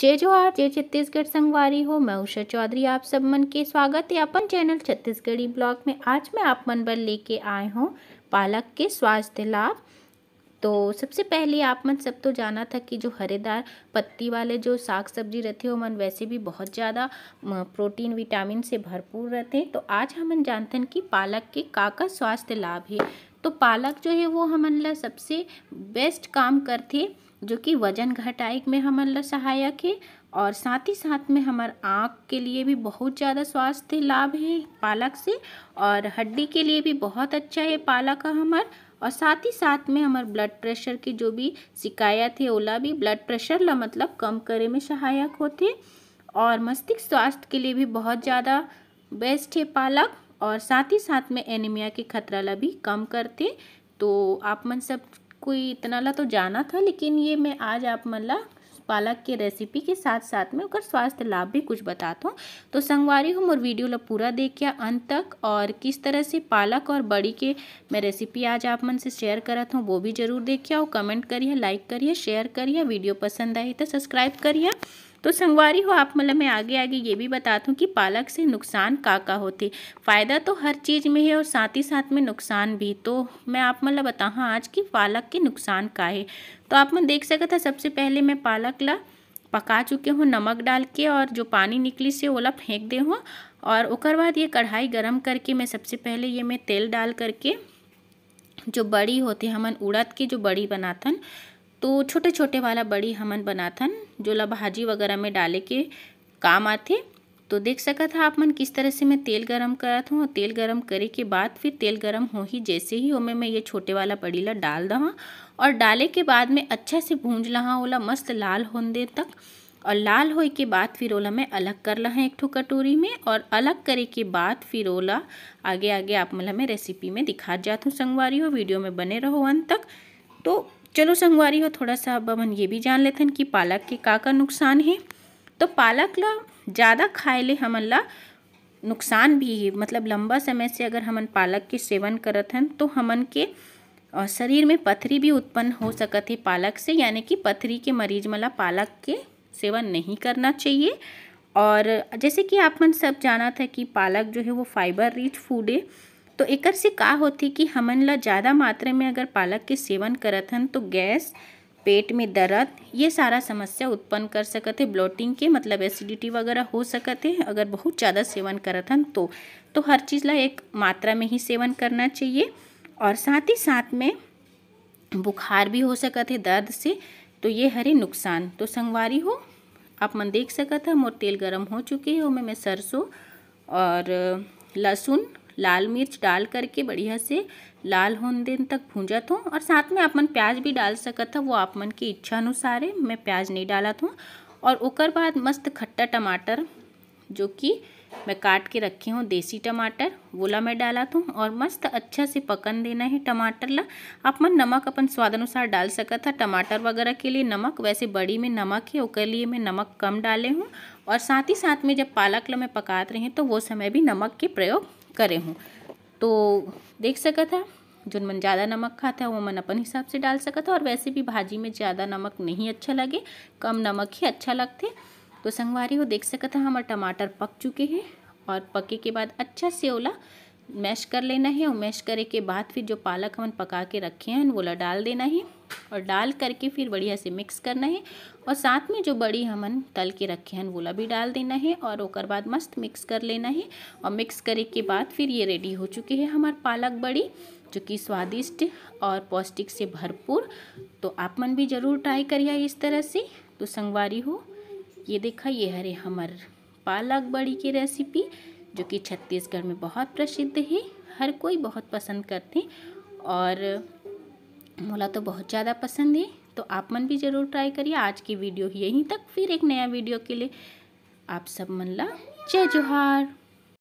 जय जोहार जय छत्तीसगढ़ संगवारी हो मैं उषा चौधरी आप सब मन के स्वागत है अपन चैनल छत्तीसगढ़ी ब्लॉग में आज मैं आप मन पर लेके आए हूँ पालक के स्वास्थ्य लाभ तो सबसे पहले आप मन सब तो जाना था कि जो हरेदार पत्ती वाले जो साग सब्जी रहते हो मन वैसे भी बहुत ज़्यादा प्रोटीन विटामिन से भरपूर रहते हैं तो आज हम जानते हैं कि पालक के काका स्वास्थ्य लाभ है तो पालक जो है वो हमला सबसे बेस्ट काम करते जो कि वजन घटाए में हमर ला सहायक है और साथ ही साथ में हमार आँख के लिए भी बहुत ज़्यादा स्वास्थ्य लाभ है पालक से और हड्डी के लिए भी बहुत अच्छा है पालक हमार और साथ ही साथ में हमार ब्लड प्रेशर की जो भी शिकायत है ओला भी ब्लड प्रेशर ला मतलब कम करे में सहायक होते और मस्तिष्क स्वास्थ्य के लिए भी बहुत ज़्यादा बेस्ट है पालक और साथ ही साथ में एनीमिया के खतरा ला भी कम करते तो आप मन सब कोई इतना ला तो जाना था लेकिन ये मैं आज आप मतलब पालक के रेसिपी के साथ साथ में उसका स्वास्थ्य लाभ भी कुछ बताता हूँ तो संगवारी हूँ और वीडियो ला पूरा देख के अंत तक और किस तरह से पालक और बड़ी के मैं रेसिपी आज आप मन से शेयर करा था वो भी जरूर देखिए और कमेंट करिए लाइक करिए शेयर करिए वीडियो पसंद आई तो सब्सक्राइब करिए तो संगवारी हो आप मतलब मैं आगे आगे ये भी बता दूँ कि पालक से नुकसान का का होते फ़ायदा तो हर चीज़ में है और साथ ही साथ में नुकसान भी तो मैं आप मतलब बता हाँ आज की पालक के नुकसान का है तो आप मैं देख सका था सबसे पहले मैं पालक ला पका चुके हूँ नमक डाल के और जो पानी निकली से ओला फेंक दे हूँ और उकर बाद ये कढ़ाई गरम करके मैं सबसे पहले ये मैं तेल डाल करके जो बड़ी होती हमन उड़द की जो बड़ी बनाथन तो छोटे छोटे वाला बड़ी हमन बनाथन जो ला भाजी वगैरह में डाले के काम आते तो देख सका था आप मन किस तरह से मैं तेल गरम करा था और तेल गरम करे के बाद फिर तेल गरम हो ही जैसे ही ओमे मैं ये छोटे वाला बड़ी ला डाल दवा और डाले के बाद में अच्छा से भूंज लहा ओला मस्त लाल होने तक और लाल होए के बाद फिर ओला मैं अलग कर लहा एक ठो कटोरी में और अलग करे के बाद फिर ओला आगे आगे आप मला मैं रेसिपी में दिखा जाता हूँ संगवारी हो वीडियो में बने रहो अंत तक तो चलो संगवारी हो थोड़ा सा अब हम ये भी जान लेते हैं कि पालक के का का नुकसान है तो पालक ला ज़्यादा खाए ले हमन ला नुकसान भी है मतलब लंबा समय से अगर हमन पालक के सेवन करत हन तो हमन के शरीर में पथरी भी उत्पन्न हो सकत है पालक से यानी कि पथरी के मरीज मला पालक के सेवन नहीं करना चाहिए और जैसे कि आप मन सब जाना था कि पालक जो है वो फाइबर रिच फूड है तो एकर से का होते कि हमन ला ज़्यादा मात्रा में अगर पालक के सेवन करत हन तो गैस पेट में दर्द ये सारा समस्या उत्पन्न कर सकते हैं ब्लोटिंग के मतलब एसिडिटी वगैरह हो सकते हैं अगर बहुत ज़्यादा सेवन करत हन तो तो हर चीज़ ला एक मात्रा में ही सेवन करना चाहिए और साथ ही साथ में बुखार भी हो सकते है दर्द से तो ये हरे नुकसान तो संगवारी हो आप मन देख सकते हैं मोर तेल गर्म हो चुके हैं ओमे मैं सरसों और लहसुन लाल मिर्च डाल करके बढ़िया से लाल होने दिन तक भूंजा था और साथ में आप मन प्याज भी डाल सकता था वो आप मन की इच्छा अनुसार है मैं प्याज नहीं डाला था और उकर बाद मस्त खट्टा टमाटर जो कि मैं काट के रखी हूँ देसी टमाटर वोला मैं डाला था और मस्त अच्छा से पकन देना है टमाटर ला आप मन नमक अपन स्वाद अनुसार डाल सका था टमाटर वगैरह के लिए नमक वैसे बड़ी में नमक है उसके लिए मैं नमक कम डाले हूँ और साथ ही साथ में जब पालक ला मैं पका रही तो वो समय भी नमक के प्रयोग करे हूँ तो देख सकता था जो मन ज़्यादा नमक खाता है वो मन अपन हिसाब से डाल सकता था और वैसे भी भाजी में ज़्यादा नमक नहीं अच्छा लगे कम नमक ही अच्छा लगते तो संगवारी हो देख सकता था हमारे टमाटर पक चुके हैं और पके के बाद अच्छा से ओला मैश कर लेना है और मैश करे के बाद फिर जो पालक हमन पका के रखे हैं ओला डाल देना है और डाल करके फिर बढ़िया से मिक्स करना है और साथ में जो बड़ी हमन तल के रखे हैं वोला भी डाल देना है और ओकर बाद मस्त मिक्स कर लेना है और मिक्स करे के बाद फिर ये रेडी हो चुकी है हमार पालक बड़ी जो कि स्वादिष्ट और पौष्टिक से भरपूर तो आप मन भी ज़रूर ट्राई करिए इस तरह से तो संगवारी हो ये देखा ये हरे हमार पालक बड़ी की रेसिपी जो कि छत्तीसगढ़ में बहुत प्रसिद्ध है हर कोई बहुत पसंद करते हैं और मोला तो बहुत ज़्यादा पसंद है तो आप मन भी ज़रूर ट्राई करिए आज की वीडियो यहीं तक फिर एक नया वीडियो के लिए आप सब मन ला जय जोहार